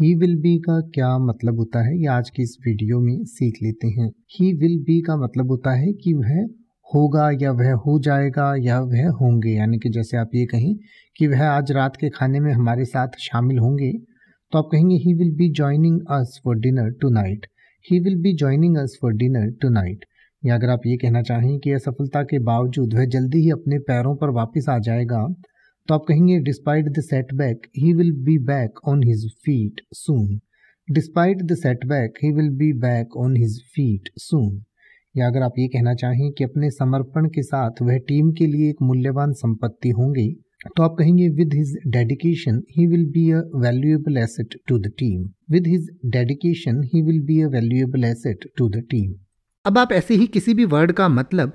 he will B का क्या मतलब होता है ये आज की इस वीडियो में सीख लेते हैं ही विल बी का मतलब होता है कि वह होगा या वह हो जाएगा या वह होंगे यानी कि जैसे आप ये कहें कि वह आज रात के खाने में हमारे साथ शामिल होंगे तो आप कहेंगे he will be joining us for dinner tonight he will be joining us for dinner tonight या अगर आप ये कहना चाहें कि असफलता के बावजूद वह जल्दी ही अपने पैरों पर वापस आ जाएगा तो आप कहेंगे despite the setback he will be back on his feet soon despite the setback he will be back on his feet soon या अगर आप ये कहना चाहें कि अपने समर्पण के साथ वह टीम के लिए एक मूल्यवान संपत्ति होंगी तो आप कहेंगे with his dedication he will be a valuable asset to the team with his dedication he will be a valuable asset to the team अब आप ऐसे ही किसी भी वर्ड का मतलब